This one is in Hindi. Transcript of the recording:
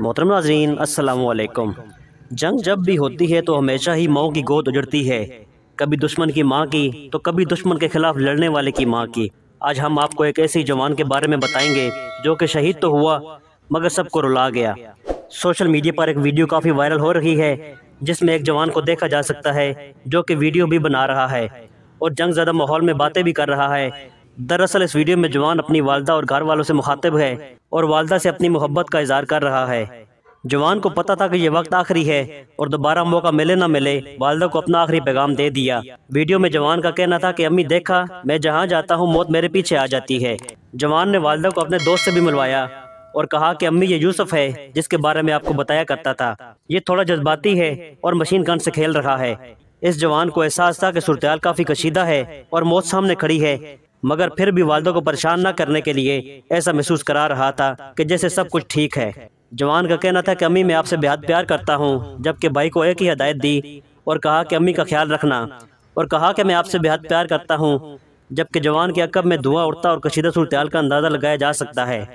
मोहतरम नाजरीन असलकुम जंग जब भी होती है तो हमेशा ही माओ की गोद उजड़ती है कभी दुश्मन की माँ की तो कभी दुश्मन के खिलाफ लड़ने वाले की माँ की आज हम आपको एक ऐसी जवान के बारे में बताएंगे जो कि शहीद तो हुआ मगर सबको रुला गया सोशल मीडिया पर एक वीडियो काफ़ी वायरल हो रही है जिसमें एक जवान को देखा जा सकता है जो कि वीडियो भी बना रहा है और जंग ज़्यादा माहौल में बातें भी कर रहा है दरअसल इस वीडियो में जवान अपनी वालदा और घर वालों से मुखातिब है और वालदा से अपनी मोहब्बत का इजहार कर रहा है जवान को पता था कि यह वक्त आखिरी है और दोबारा मौका मिले ना मिले वालदा को अपना आखिरी पैगाम दे दिया वीडियो में जवान का कहना था कि अम्मी देखा मैं जहाँ जाता हूँ मौत मेरे पीछे आ जाती है जवान ने वालदा को अपने दोस्त से भी मिलवाया और कहा कि अम्मी ये यूसुफ है जिसके बारे में आपको बताया करता था ये थोड़ा जज्बाती है और मशीन गन से खेल रहा है इस जवान को एहसास था कि सुरतयाल काफ़ी कशीदा है और मौत सामने खड़ी है मगर फिर भी वालदों को परेशान न करने के लिए ऐसा महसूस करा रहा था कि जैसे सब कुछ ठीक है जवान का कहना था कि अम्मी मैं आपसे बेहद प्यार करता हूँ जबकि भाई को एक ही हदायत दी और कहा कि अम्मी का ख्याल रखना और कहा कि मैं आपसे बेहद प्यार करता हूँ जबकि जवान के अकब में धुआं उड़ता और कशीदा सूरत का अंदाज़ा लगाया जा सकता है